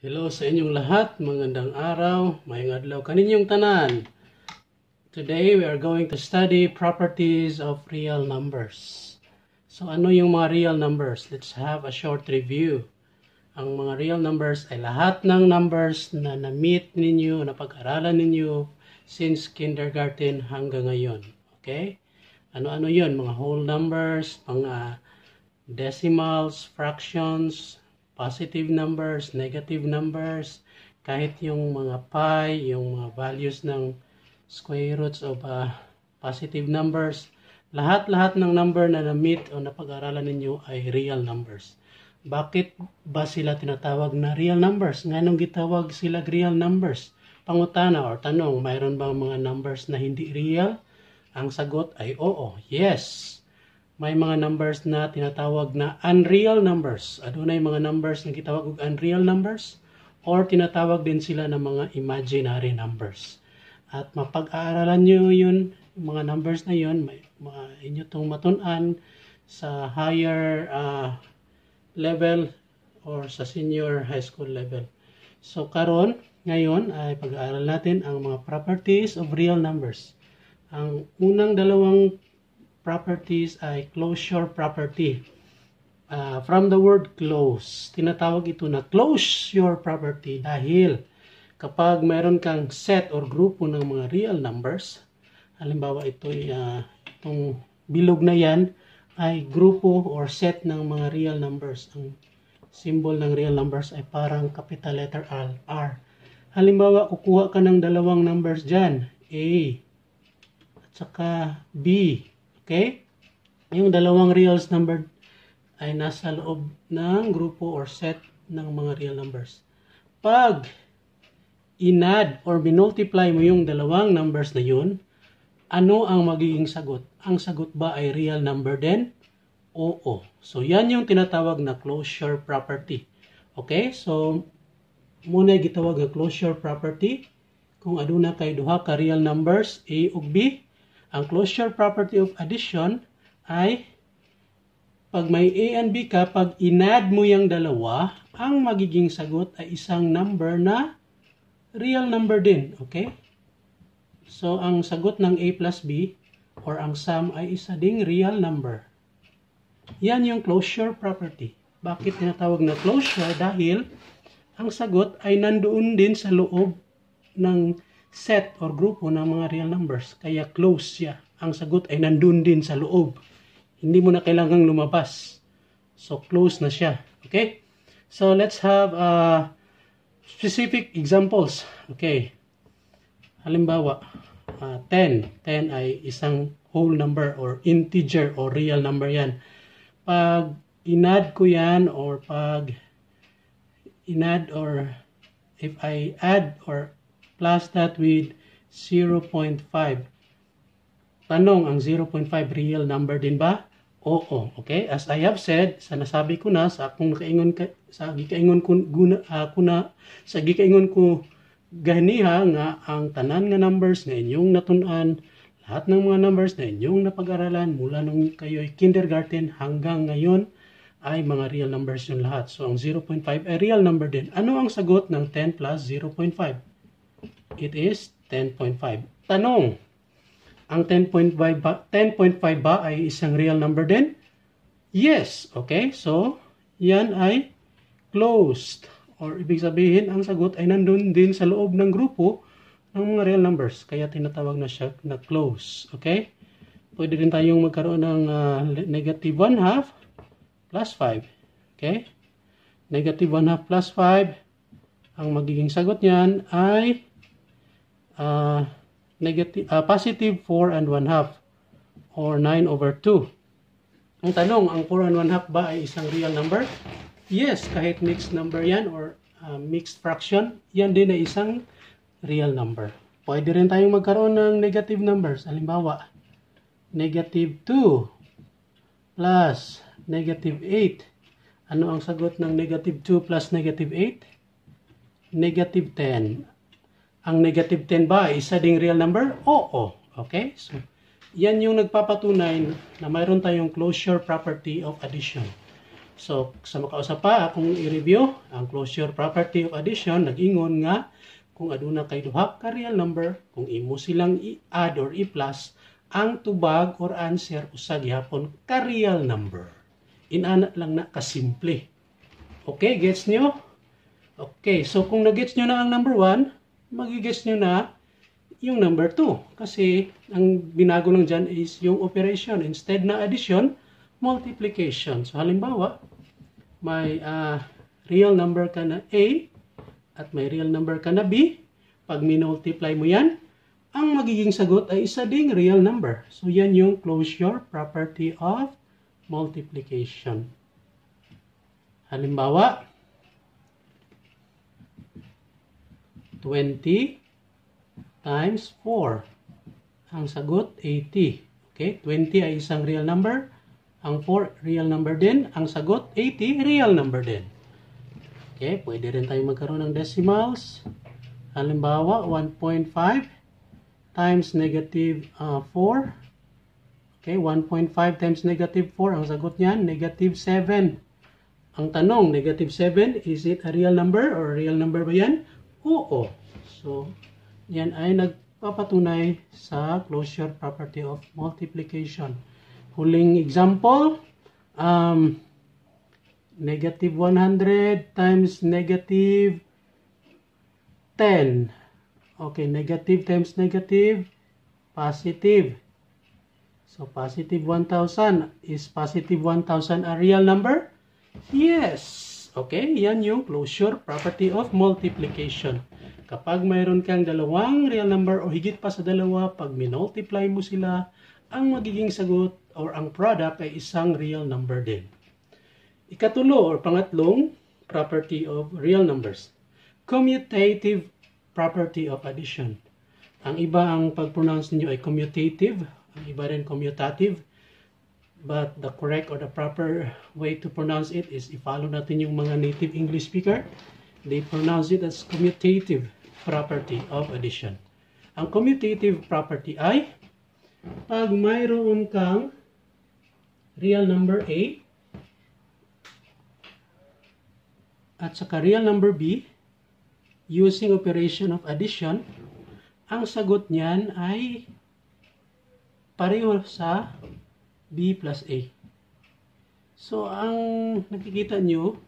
Hello sa inyong lahat, magandang araw, mayong adlaw kaninyong tanan. Today we are going to study properties of real numbers. So ano yung mga real numbers? Let's have a short review. Ang mga real numbers ay lahat ng numbers na na-meet ninyo, na pag-aralan ninyo since kindergarten hanggang ngayon. Okay? Ano-ano 'yon? Mga whole numbers, mga decimals, fractions, positive numbers, negative numbers, kahit yung mga pi, yung mga values ng square roots of uh, positive numbers, lahat-lahat ng number na na-meet o napag-aralan ninyo ay real numbers. Bakit ba sila tinatawag na real numbers? Nganong gitawag sila real numbers? Pangutana or tanong, mayroon ba mga numbers na hindi real? Ang sagot ay oo, yes may mga numbers na tinatawag na unreal numbers. Adunay mga numbers na gitawag og unreal numbers or tinatawag din sila ng mga imaginary numbers. At mapag-aaralan nyo yun, mga numbers na yun, may, ma, inyo itong matunan sa higher uh, level or sa senior high school level. So karon ngayon ay pag-aaral natin ang mga properties of real numbers. Ang unang dalawang properties ay closure property. Uh, from the word close, tinatawag ito na closure property dahil kapag mayroon kang set or grupo ng mga real numbers, halimbawa ito uh, ah, itong bilog na yan ay grupo or set ng mga real numbers. Ang symbol ng real numbers ay parang capital letter R. R. Halimbawa, kukuha ka ng dalawang numbers dyan, A at saka B Okay? Yung dalawang reals number ay nasa loob ng grupo or set ng mga real numbers. Pag inad or minultiply mo yung dalawang numbers na yun, ano ang magiging sagot? Ang sagot ba ay real number din? Oo. So, yan yung tinatawag na closure property. Okay? So, muna gitawag na closure property. Kung aduna ano kay duha ka real numbers, A ug B, ang closure property of addition ay pag may A and B ka, pag inad mo yung dalawa, ang magiging sagot ay isang number na real number din. Okay? So, ang sagot ng A plus B or ang sum ay isa ding real number. Yan yung closure property. Bakit tinatawag na closure? Dahil ang sagot ay nandoon din sa loob ng set or grupo ng mga real numbers. Kaya close siya. Ang sagot ay nandun din sa loob. Hindi mo na kailangang lumabas. So, close na siya. Okay? So, let's have uh, specific examples. Okay. Halimbawa, uh, 10. 10 ay isang whole number or integer or real number yan. Pag inad ko yan or pag inad or if I add or plus that with 0.5. Tanong, ang 0.5 real number din ba? Oo. Okay? As I have said, sa nasabi ko na, sa akong nakaingon ka, sa gikaingon ko guna, uh, ah, kuna, sa gikaingon ko ganiha nga ang tanan nga numbers na inyong natun-an lahat ng mga numbers na inyong napag-aralan mula nung kayo'y kindergarten hanggang ngayon ay mga real numbers yung lahat. So, ang 0.5 ay eh, real number din. Ano ang sagot ng 10 plus 0.5? it is 10.5. Tanong, ang 10.5 ba, 10.5 ba ay isang real number din? Yes. Okay, so yan ay closed. Or ibig sabihin, ang sagot ay nandun din sa loob ng grupo ng mga real numbers. Kaya tinatawag na siya na close. Okay? Pwede rin tayong magkaroon ng uh, negative 1 half plus 5. Okay? Negative 1 half plus 5. Ang magiging sagot niyan ay uh, negative, uh, positive 4 and 1 half or 9 over 2. Ang tanong, ang 4 and 1 half ba ay isang real number? Yes, kahit mixed number yan or uh, mixed fraction, yan din ay isang real number. Pwede rin tayong magkaroon ng negative numbers. Halimbawa, negative 2 plus negative 8. Ano ang sagot ng negative 2 plus negative 8? Negative 10. Ang negative 10 ba isa ding real number? Oo. Okay? So, yan yung nagpapatunay na mayroon tayong closure property of addition. So, sa makausap pa, akong i-review ang closure property of addition, nag-ingon nga kung aduna kay duha ka real number, kung imo silang i-add or i-plus, ang tubag or answer usa gihapon ka real number. Inanat lang na kasimple. Okay, gets nyo? Okay, so kung nag-gets nyo na ang number 1, magigas nyo na yung number 2. Kasi ang binago lang dyan is yung operation. Instead na addition, multiplication. So halimbawa, may uh, real number ka na A at may real number ka na B. Pag minultiply mo yan, ang magiging sagot ay isa ding real number. So yan yung closure property of multiplication. Halimbawa, 20 times 4. Ang sagot, 80. Okay, 20 ay isang real number. Ang 4, real number din. Ang sagot, 80, real number din. Okay, pwede rin tayo magkaroon ng decimals. Halimbawa, 1.5 times negative uh, 4. Okay, 1.5 times negative 4. Ang sagot niyan, negative 7. Ang tanong, negative 7, is it a real number or real number ba yan? Oo. So, yan ay nagpapatunay sa closure property of multiplication. Huling example, um, negative 100 times negative 10. Okay, negative times negative, positive. So, positive 1,000. Is positive 1,000 a real number? Yes. Okay, yan yung closure property of multiplication. Kapag mayroon kang dalawang real number o higit pa sa dalawa, pag minultiply mo sila, ang magiging sagot or ang product ay isang real number din. Ikatulo or pangatlong property of real numbers. Commutative property of addition. Ang iba ang pag-pronounce ninyo ay commutative, ang iba rin commutative, But the correct or the proper way to pronounce it is i-follow natin yung mga native English speaker. They pronounce it as commutative property of addition. Ang commutative property ay pag mayroon kang real number A at saka real number B using operation of addition, ang sagot niyan ay pareho sa B plus A. So, ang nakikita nyo,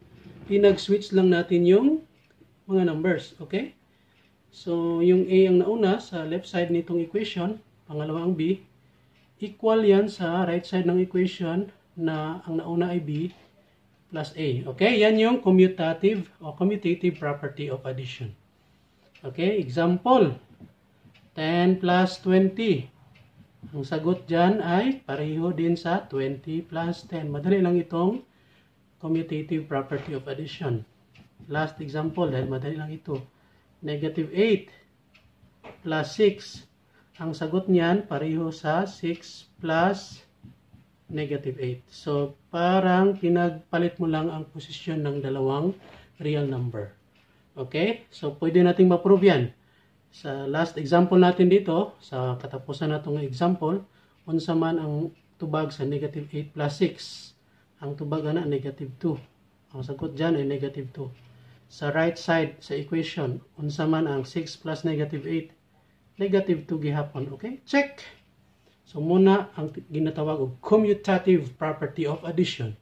pinag-switch lang natin yung mga numbers. Okay? So, yung A ang nauna sa left side nitong equation, pangalawa ang B, equal yan sa right side ng equation na ang nauna ay B plus A. Okay? Yan yung commutative o commutative property of addition. Okay? Example, 10 plus 20 ang sagot dyan ay pareho din sa 20 plus 10. Madali lang itong commutative property of addition. Last example, dahil madali lang ito. Negative 8 plus 6. Ang sagot niyan pareho sa 6 plus negative 8. So, parang pinagpalit mo lang ang posisyon ng dalawang real number. Okay? So, pwede nating maprove yan sa last example natin dito, sa katapusan natong example, unsa man ang tubag sa negative 8 plus 6. Ang tubag na negative 2. Ang sagot dyan ay negative 2. Sa right side sa equation, unsa man ang 6 plus negative 8, negative 2 gihapon. Okay? Check! So muna ang ginatawag og commutative property of addition.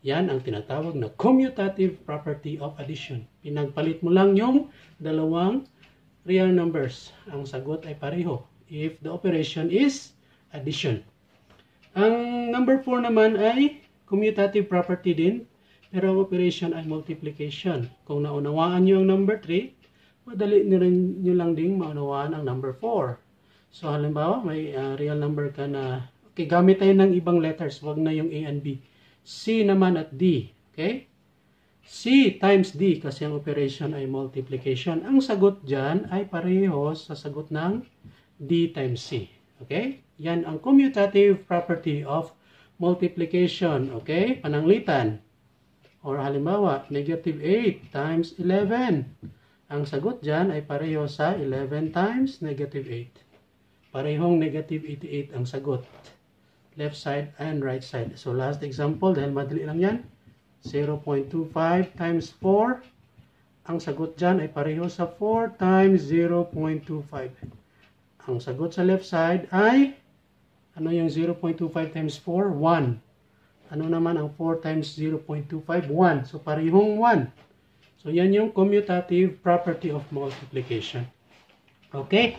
Yan ang tinatawag na commutative property of addition. Pinagpalit mo lang yung dalawang real numbers? Ang sagot ay pareho if the operation is addition. Ang number 4 naman ay commutative property din, pero ang operation ay multiplication. Kung naunawaan nyo ang number 3, madali nyo, lang ding maunawaan ang number 4. So halimbawa, may uh, real number ka na, okay, gamit tayo ng ibang letters, wag na yung A and B. C naman at D, okay? C times D kasi ang operation ay multiplication. Ang sagot dyan ay pareho sa sagot ng D times C. Okay? Yan ang commutative property of multiplication. Okay? Pananglitan. Or halimbawa, negative 8 times 11. Ang sagot dyan ay pareho sa 11 times negative 8. Parehong negative 88 ang sagot. Left side and right side. So last example, dahil madali lang yan. 0.25 times 4. Ang sagot dyan ay pareho sa 4 times 0.25. Ang sagot sa left side ay, ano yung 0.25 times 4? 1. Ano naman ang 4 times 0.25? 1. So parehong 1. So yan yung commutative property of multiplication. Okay?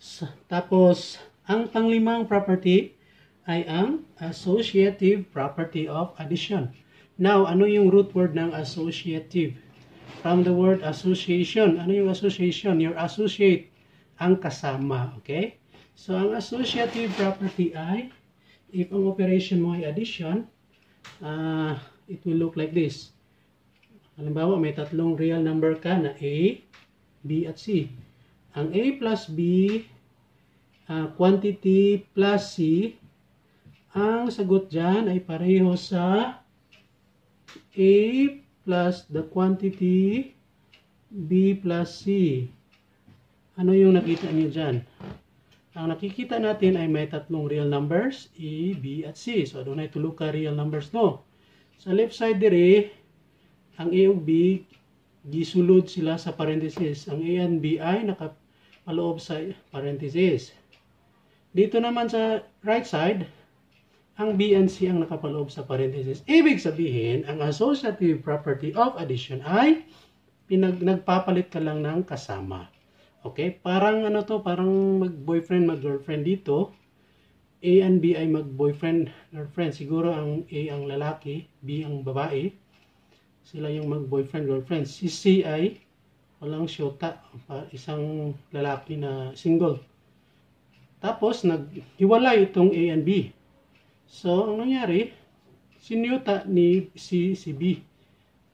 So, tapos, ang panglimang property ay ang associative property of addition. Now, ano yung root word ng associative? From the word association. Ano yung association? Your associate ang kasama. Okay? So, ang associative property ay, if ang operation mo ay addition, uh, it will look like this. Halimbawa, may tatlong real number ka na A, B, at C. Ang A plus B, uh, quantity plus C, ang sagot dyan ay pareho sa A plus the quantity B plus C. Ano yung nakita niyo dyan? Ang nakikita natin ay may tatlong real numbers, A, B, at C. So, doon ay tulo ka real numbers, no? Sa left side dire, ang A ug B, gisulod sila sa parenthesis. Ang A and B ay nakapaloob sa parenthesis. Dito naman sa right side, ang B and C ang nakapaloob sa parenthesis. Ibig sabihin, ang associative property of addition ay pinag, nagpapalit ka lang ng kasama. Okay? Parang ano to, parang mag-boyfriend, mag-girlfriend dito. A and B ay mag-boyfriend, girlfriend. Siguro ang A ang lalaki, B ang babae. Sila yung mag-boyfriend, girlfriend. Si C ay walang syota, isang lalaki na single. Tapos, naghiwalay itong A and B. So, ang nangyari, sinuta ni si, si B.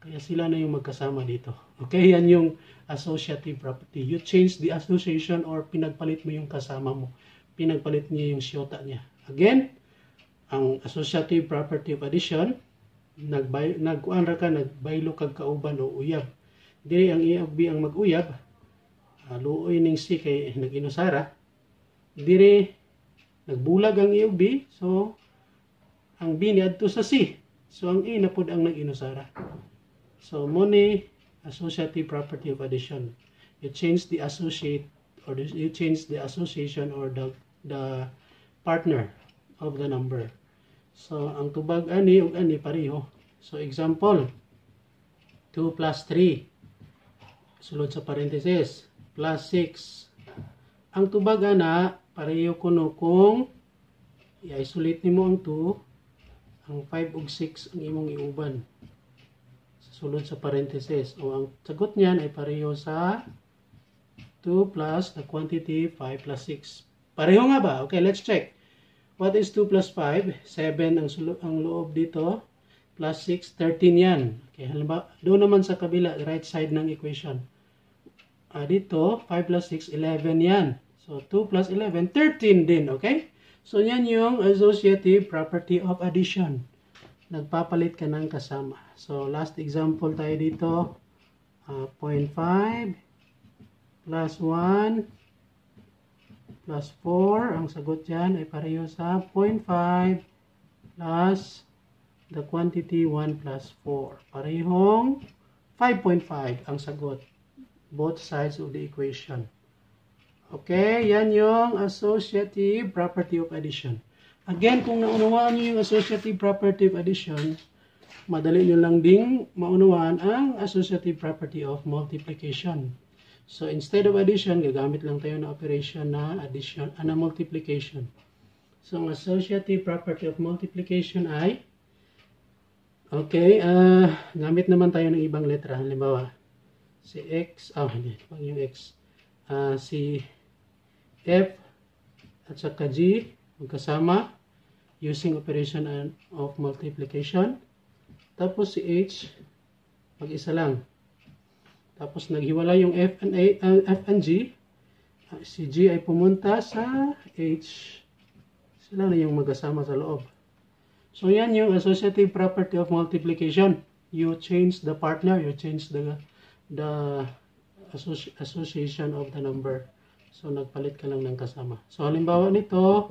Kaya sila na yung magkasama dito. Okay, yan yung associative property. You change the association or pinagpalit mo yung kasama mo. Pinagpalit niya yung siyota niya. Again, ang associative property of addition, nagkuan nag ra ka, nagbaylo kag kauban o uyab. Dili ang EFB ang mag-uyab, uh, luoy ning si kay naginusara. Dili nagbulag ang EFB, so ang B niadto sa C. So ang A na pud ang nag-inusara. So money associative property of addition. You change the associate or you change the association or the the partner of the number. So ang tubag ani ug ani pareho. So example 2 plus 3 sulod sa parenthesis plus 6. Ang tubag ana pareho kuno kung i-isolate nimo ang 2 ang 5 ug 6 ang imong iuban sa sulod sa parenthesis o ang sagot niyan ay pareho sa 2 plus the quantity 5 plus 6 pareho nga ba? okay let's check what is 2 plus 5? 7 ang, ang loob dito plus 6, 13 yan okay, halimbawa, doon naman sa kabila right side ng equation ah, dito 5 plus 6, 11 yan so 2 plus 11, 13 din okay So, yan yung associative property of addition. Nagpapalit ka ng kasama. So, last example tayo dito. Uh, ah, 0.5 plus 1 plus 4. Ang sagot dyan ay pareho sa 0.5 plus the quantity 1 plus 4. Parehong 5.5 ang sagot. Both sides of the equation. Okay, yan yung associative property of addition. Again, kung naunawaan nyo yung associative property of addition, madali nyo lang ding maunawaan ang associative property of multiplication. So, instead of addition, gagamit lang tayo ng operation na addition, ah, na multiplication. So, ang associative property of multiplication ay, okay, uh, gamit naman tayo ng ibang letra. Halimbawa, si x, oh, hindi, pag yung x, uh, si F at saka G magkasama using operation and of multiplication. Tapos si H mag-isa lang. Tapos naghiwala yung F and, A, uh, F and G. Ah, si G ay pumunta sa H. Sila na yung magkasama sa loob. So yan yung associative property of multiplication. You change the partner, you change the the association of the number. So, nagpalit ka lang ng kasama. So, halimbawa nito,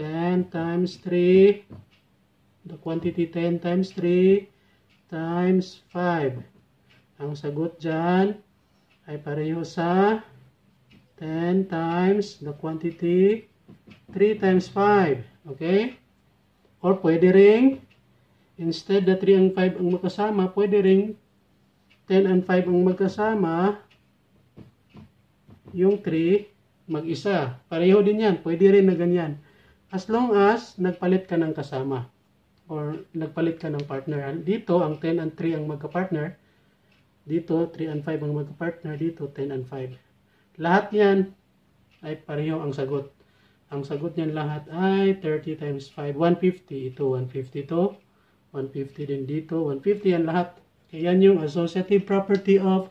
10 times 3, the quantity 10 times 3 times 5. Ang sagot dyan ay pareho sa 10 times the quantity 3 times 5. Okay? Or pwede ring, instead the 3 and 5 ang magkasama, pwede ring 10 and 5 ang magkasama, yung 3 mag-isa. Pareho din yan. Pwede rin na ganyan. As long as nagpalit ka ng kasama or nagpalit ka ng partner. Dito, ang 10 and 3 ang magka-partner. Dito, 3 and 5 ang magka-partner. Dito, 10 and 5. Lahat yan ay pareho ang sagot. Ang sagot niyan lahat ay 30 times 5. 150. Ito, 150 to. 150 din dito. 150 yan lahat. Kaya yan yung associative property of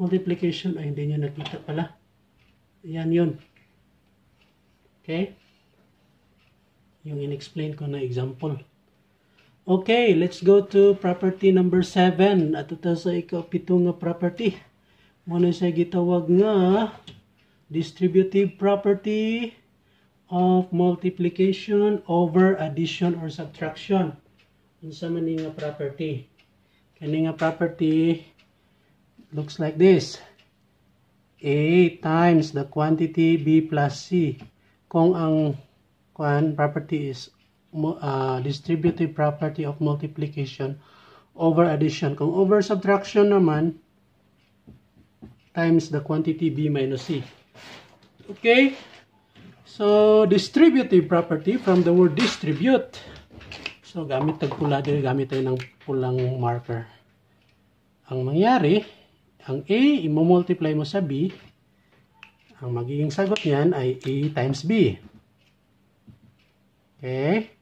multiplication. Ay, hindi nyo nakita pala. Ayan yun. Okay? Yung inexplain ko na example. Okay, let's go to property number 7. At ito sa ikapito nga property. Muna sa gitawag nga distributive property of multiplication over addition or subtraction. Unsa man nga property. Kani nga property looks like this. A times the quantity B plus C. Kung ang kwan, property is uh, distributive property of multiplication over addition. Kung over subtraction naman, times the quantity B minus C. Okay? So, distributive property from the word distribute. So, gamit tagpula din, gamit tayo ng pulang marker. Ang mangyari, ang A, i-multiply mo sa B. Ang magiging sagot niyan ay A times B. Okay?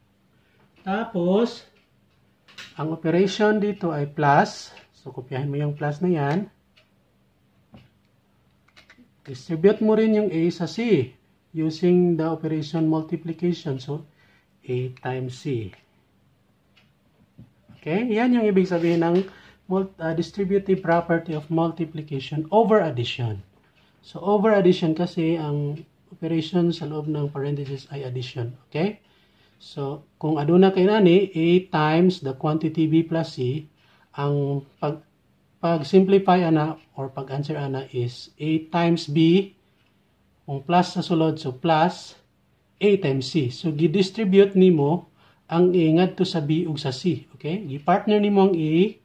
Tapos, ang operation dito ay plus. So, kopyahin mo yung plus na yan. Distribute mo rin yung A sa C using the operation multiplication. So, A times C. Okay? Yan yung ibig sabihin ng uh, distributive property of multiplication over addition. So, over addition kasi ang operation sa loob ng parenthesis ay addition. Okay? So, kung aduna kayo na ni, A times the quantity B plus C, ang pag, pag simplify ana or pag answer ana is A times B, kung plus sa sulod, so plus A times C. So, gidistribute nimo ang A ngadto sa B ug sa C. Okay? Gipartner nimo ang A e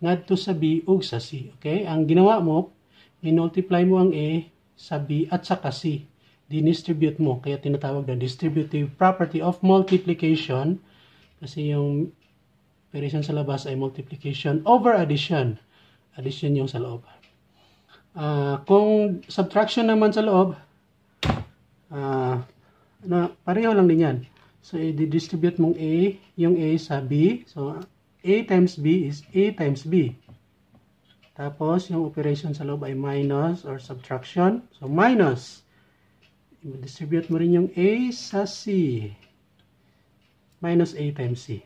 ngadto sa B ug sa C. Okay? Ang ginawa mo, minultiply mo ang A sa B at sa C. Dinistribute mo. Kaya tinatawag na distributive property of multiplication. Kasi yung operation sa labas ay multiplication over addition. Addition yung sa loob. Uh, kung subtraction naman sa loob, uh, na, pareho lang din yan. So, i-distribute mong A, yung A sa B. So, A times B is A times B. Tapos, yung operation sa loob ay minus or subtraction. So, minus. I-distribute mo rin yung A sa C. Minus A times C.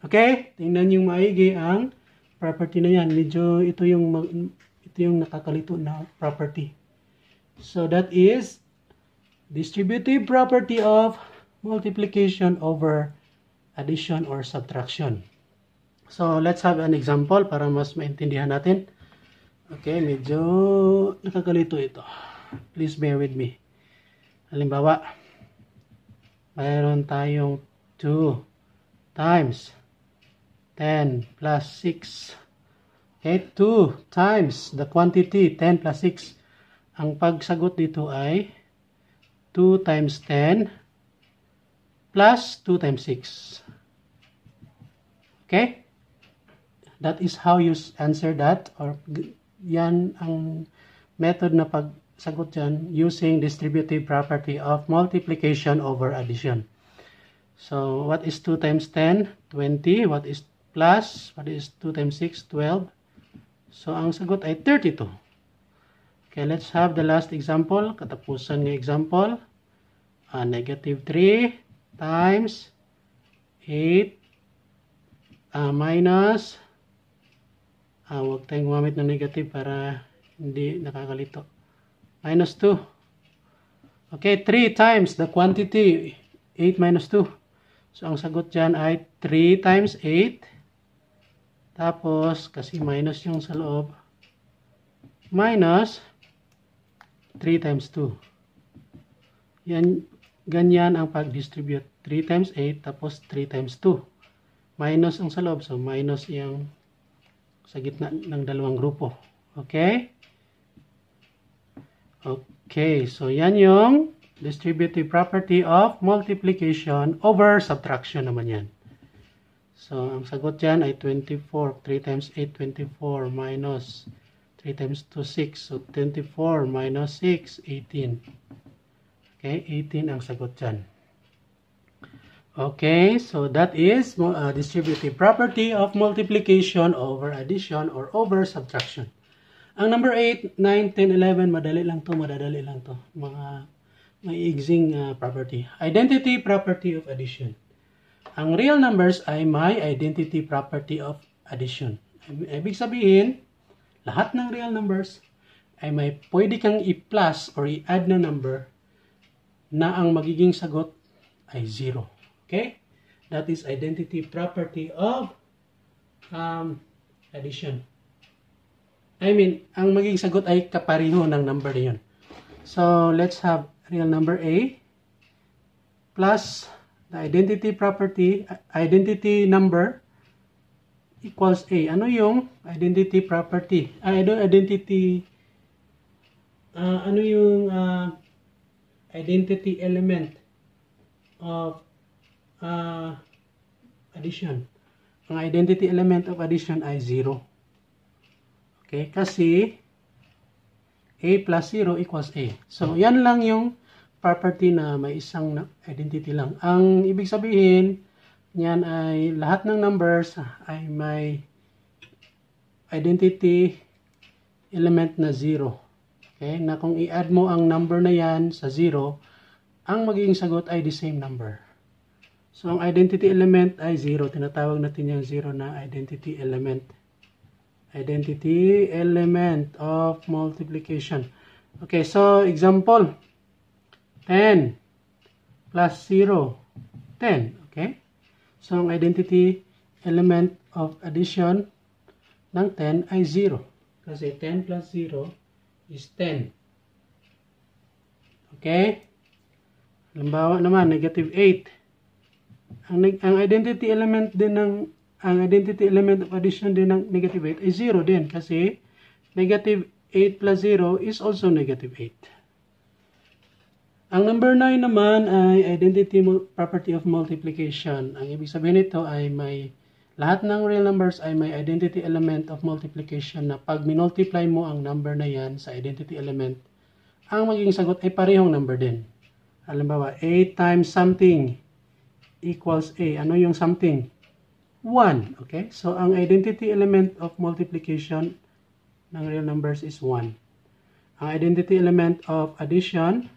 Okay? Tingnan yung maigi ang property na yan. Medyo ito yung, ito yung nakakalito na property. So, that is distributive property of multiplication over addition or subtraction. So, let's have an example para mas maintindihan natin. Okay, medyo nakagalito ito. Please bear with me. Halimbawa, mayroon tayong 2 times 10 plus 6. Okay, 2 times the quantity 10 plus 6. Ang pagsagot dito ay 2 times 10 plus 2 times 6. Okay? That is how you answer that or yan ang method na pagsagot dyan using distributive property of multiplication over addition. So, what is 2 times 10? 20. What is plus? What is 2 times 6? 12. So, ang sagot ay 32. Okay, let's have the last example. Katapusan ng example. Uh, negative 3 times 8 uh, minus uh, huwag tayong gumamit ng negative para hindi nakakalito minus 2 okay 3 times the quantity 8 minus 2 so ang sagot dyan ay 3 times 8 tapos kasi minus yung sa loob minus 3 times 2 yan ganyan ang pag-distribute 3 times 8 tapos 3 times 2 minus ang sa loob. So, minus yung sa gitna ng dalawang grupo. Okay? Okay. So, yan yung distributive property of multiplication over subtraction naman yan. So, ang sagot dyan ay 24. 3 times 8, 24 minus 3 times 2, 6. So, 24 minus 6, 18. Okay, 18 ang sagot dyan. Okay, so that is uh, distributive property of multiplication over addition or over subtraction. Ang number 8, 9, 10, 11, madali lang to, madadali lang to. Mga maiigsing uh, property. Identity property of addition. Ang real numbers ay may identity property of addition. Ibig sabihin, lahat ng real numbers ay may pwede kang i-plus or i-add na number na ang magiging sagot ay 0. Okay? That is identity property of um, addition. I mean, ang magiging sagot ay kapareho ng number na yun. So, let's have real number A plus the identity property, identity number equals A. Ano yung identity property? Ah, I identity, uh, ano yung uh, identity element of uh, addition. Ang identity element of addition ay 0. Okay, kasi A plus 0 equals A. So, yan lang yung property na may isang identity lang. Ang ibig sabihin, yan ay lahat ng numbers ay may identity element na 0. Okay? Na kung i-add mo ang number na yan sa 0, ang magiging sagot ay the same number. So, ang identity element ay 0. Tinatawag natin yung 0 na identity element. Identity element of multiplication. Okay, so example. 10 plus 0. 10. Okay? So, ang identity element of addition ng 10 ay 0. Kasi 10 plus 0 is 10. Okay? Halimbawa naman, negative 8 ang, ang identity element din ng ang identity element of addition din ng negative 8 ay 0 din kasi negative 8 plus 0 is also negative 8. Ang number 9 naman ay identity property of multiplication. Ang ibig sabihin nito ay may lahat ng real numbers ay may identity element of multiplication na pag minultiply mo ang number na yan sa identity element, ang magiging sagot ay parehong number din. Halimbawa, 8 times something equals A. Ano yung something? 1. Okay? So, ang identity element of multiplication ng real numbers is 1. Ang identity element of addition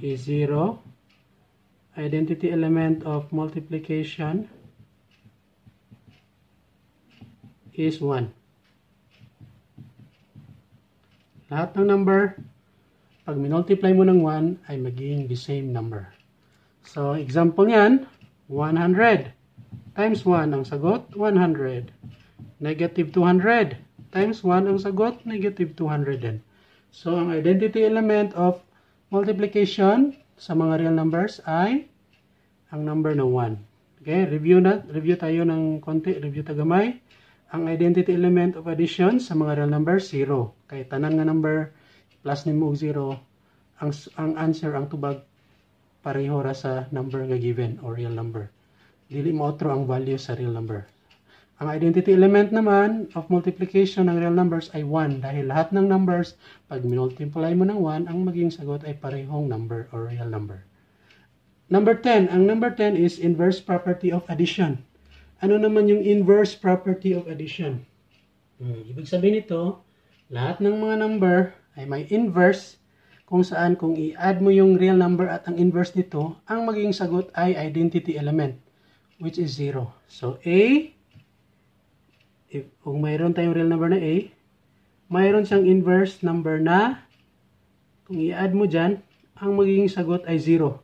is 0. Identity element of multiplication is 1. Lahat ng number, pag minultiply mo ng 1, ay magiging the same number. So, example niyan, 100 times 1 ang sagot, 100. Negative 200 times 1 ang sagot, negative 200 din. So, ang identity element of multiplication sa mga real numbers ay ang number na 1. Okay, review na, review tayo ng konti, review tagamay. Ang identity element of addition sa mga real numbers, 0. Kay tanan nga number, plus ni mo 0, ang, ang answer ang tubag pareho ra sa number nga given or real number. Dili maotro ang value sa real number. Ang identity element naman of multiplication ng real numbers ay 1 dahil lahat ng numbers, pag minultiply mo ng 1, ang maging sagot ay parehong number or real number. Number 10. Ang number 10 is inverse property of addition. Ano naman yung inverse property of addition? Hmm, ibig sabihin nito, lahat ng mga number ay may inverse kung saan kung i-add mo yung real number at ang inverse nito, ang magiging sagot ay identity element, which is 0. So, A, if, kung mayroon tayong real number na A, mayroon siyang inverse number na, kung i-add mo dyan, ang magiging sagot ay 0.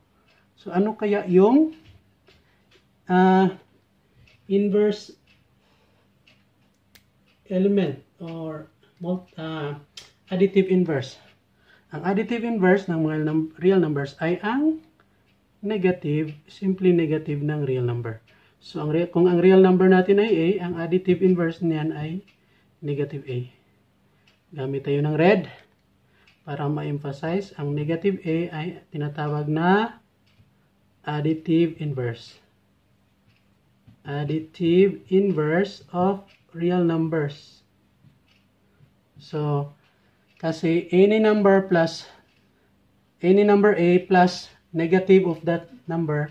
So, ano kaya yung uh, inverse element or uh, additive inverse? Ang additive inverse ng mga real numbers ay ang negative, simply negative ng real number. So, ang real, kung ang real number natin ay A, ang additive inverse niyan ay negative A. Gamit tayo ng red para ma-emphasize ang negative A ay tinatawag na additive inverse. Additive inverse of real numbers. So, kasi any number plus, any number A plus negative of that number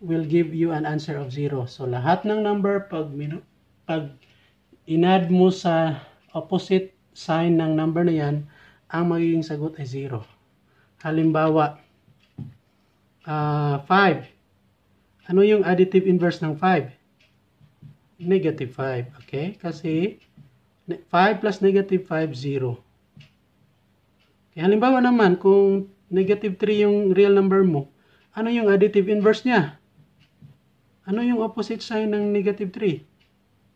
will give you an answer of 0. So lahat ng number pag, pag inad mo sa opposite sign ng number na yan, ang magiging sagot ay 0. Halimbawa, uh, ah, 5. Ano yung additive inverse ng 5? Negative 5. Okay? Kasi 5 plus negative 5, 0. Okay, eh, halimbawa naman, kung negative 3 yung real number mo, ano yung additive inverse niya? Ano yung opposite sign ng negative 3?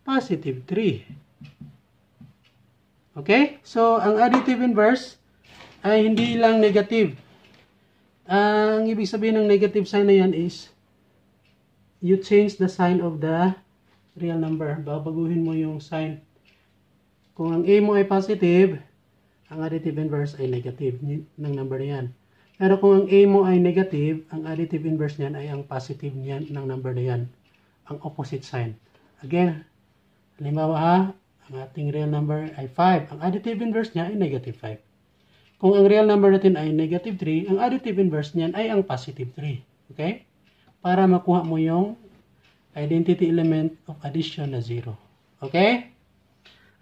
Positive 3. Okay? So, ang additive inverse ay hindi lang negative. ang ibig sabihin ng negative sign na yan is you change the sign of the real number. Babaguhin mo yung sign. Kung ang A mo ay positive, ang additive inverse ay negative ng number na yan. Pero kung ang A mo ay negative, ang additive inverse niyan ay ang positive niyan ng number na yan. Ang opposite sign. Again, halimbawa ha, ang ating real number ay 5. Ang additive inverse niya ay negative 5. Kung ang real number natin ay negative 3, ang additive inverse niyan ay ang positive 3. Okay? Para makuha mo yung identity element of addition na 0. Okay?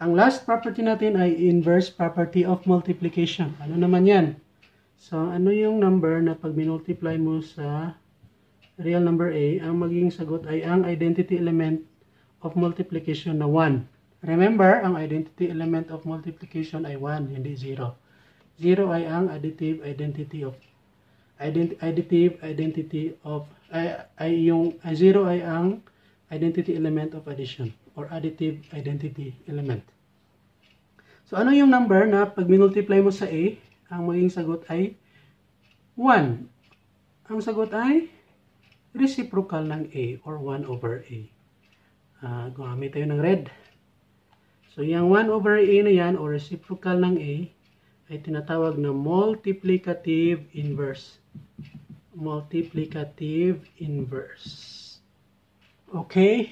Ang last property natin ay inverse property of multiplication. Ano naman yan? So, ano yung number na pag minultiply mo sa real number A, ang magiging sagot ay ang identity element of multiplication na 1. Remember, ang identity element of multiplication ay 1, hindi 0. 0 ay ang additive identity of ident additive identity of ay, ay yung 0 ay ang identity element of addition or additive identity element. So, ano yung number na pag minultiply mo sa A, ang maging sagot ay 1. Ang sagot ay reciprocal ng A or 1 over A. Uh, gumamit tayo ng red. So, yung 1 over A na yan or reciprocal ng A ay tinatawag na multiplicative inverse. Multiplicative inverse. Okay?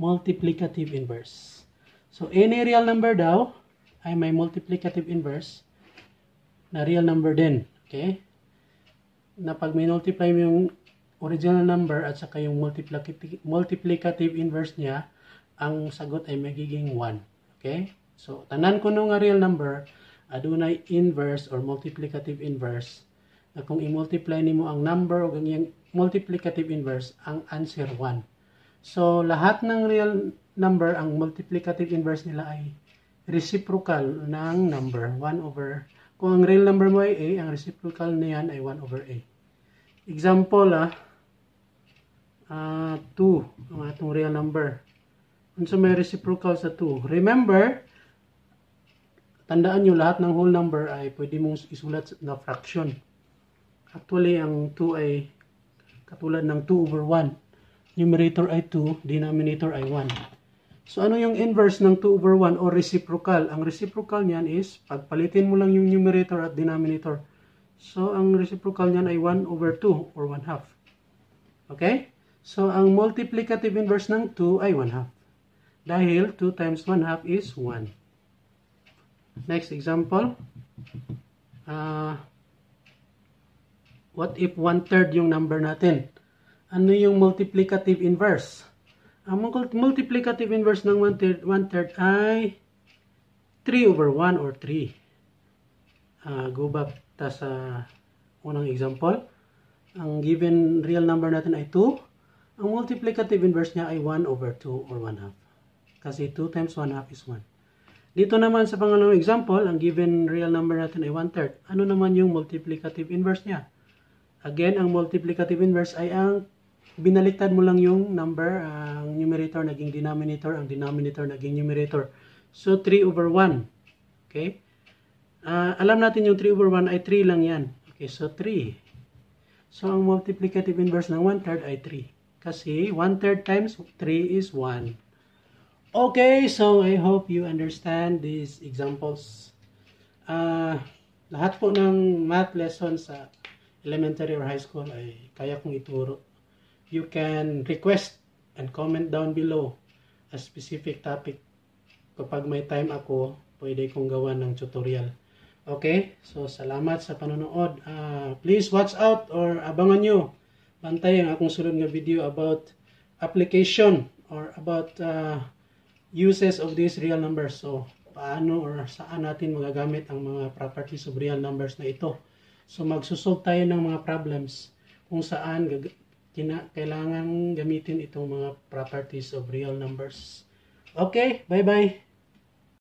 multiplicative inverse. So, any real number daw ay may multiplicative inverse na real number din. Okay? Na pag may multiply mo yung original number at saka yung multiplicative, multiplicative inverse niya, ang sagot ay magiging 1. Okay? So, tanan ko nung real number, adunay inverse or multiplicative inverse na kung i-multiply nimo ang number o ganyang multiplicative inverse, ang answer 1. So, lahat ng real number, ang multiplicative inverse nila ay reciprocal ng number 1 over. Kung ang real number mo ay A, ang reciprocal niyan ay 1 over A. Example, ah, uh, ah, 2, ang atong real number. Ano so, may reciprocal sa 2. Remember, tandaan nyo lahat ng whole number ay pwede mong isulat na fraction. Actually, ang 2 ay katulad ng 2 over 1 numerator ay 2, denominator ay 1. So, ano yung inverse ng 2 over 1 o reciprocal? Ang reciprocal niyan is, pagpalitin mo lang yung numerator at denominator. So, ang reciprocal niyan ay 1 over 2 or 1 half. Okay? So, ang multiplicative inverse ng 2 ay 1 half. Dahil 2 times 1 half is 1. Next example. Uh, what if 1 third yung number natin? ano yung multiplicative inverse? Ang multiplicative inverse ng 1 third, 1 third ay 3 over 1 or 3. Uh, ah, go back ta sa unang example. Ang given real number natin ay 2. Ang multiplicative inverse niya ay 1 over 2 or 1 half. Kasi 2 times 1 half is 1. Dito naman sa pangalawang example, ang given real number natin ay 1 third. Ano naman yung multiplicative inverse niya? Again, ang multiplicative inverse ay ang binaliktad mo lang yung number, uh, ang numerator naging denominator, ang denominator naging numerator. So, 3 over 1. Okay? Uh, alam natin yung 3 over 1 ay 3 lang yan. Okay, so 3. So, ang multiplicative inverse ng 1 third ay 3. Kasi 1 third times 3 is 1. Okay, so I hope you understand these examples. Uh, lahat po ng math lessons sa elementary or high school ay kaya kong ituro you can request and comment down below a specific topic. Kapag may time ako, pwede kong gawa ng tutorial. Okay? So, salamat sa panonood. Uh, please watch out or abangan nyo. Bantay ang akong sunod nga video about application or about uh, uses of these real numbers. So, paano or saan natin magagamit ang mga properties of real numbers na ito. So, magsusolve tayo ng mga problems kung saan kina kailangan gamitin itong mga properties of real numbers. Okay, bye-bye.